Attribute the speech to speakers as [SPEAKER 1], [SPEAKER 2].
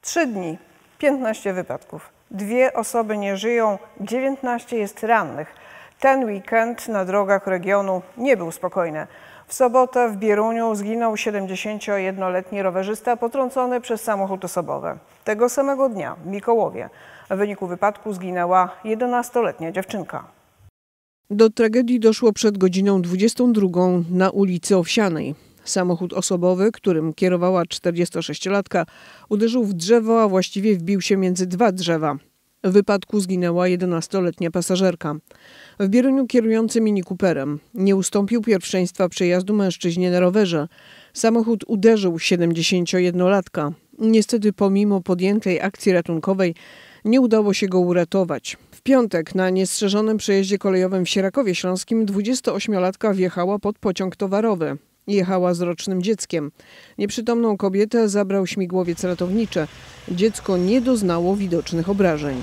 [SPEAKER 1] 3 dni, 15 wypadków. Dwie osoby nie żyją, 19 jest rannych. Ten weekend na drogach regionu nie był spokojny. W sobotę w Bieruniu zginął 71-letni rowerzysta potrącony przez samochód osobowy. Tego samego dnia w Mikołowie w wyniku wypadku zginęła 11-letnia dziewczynka. Do tragedii doszło przed godziną 22 na ulicy Owsianej. Samochód osobowy, którym kierowała 46-latka, uderzył w drzewo, a właściwie wbił się między dwa drzewa. W wypadku zginęła 11-letnia pasażerka. W Bieruniu kierujący Mini Cooperem nie ustąpił pierwszeństwa przejazdu mężczyźnie na rowerze. Samochód uderzył 71-latka. Niestety pomimo podjętej akcji ratunkowej nie udało się go uratować. W piątek na niestrzeżonym przejeździe kolejowym w Sierakowie Śląskim 28-latka wjechała pod pociąg towarowy. Jechała z rocznym dzieckiem. Nieprzytomną kobietę zabrał śmigłowiec ratowniczy. Dziecko nie doznało widocznych obrażeń.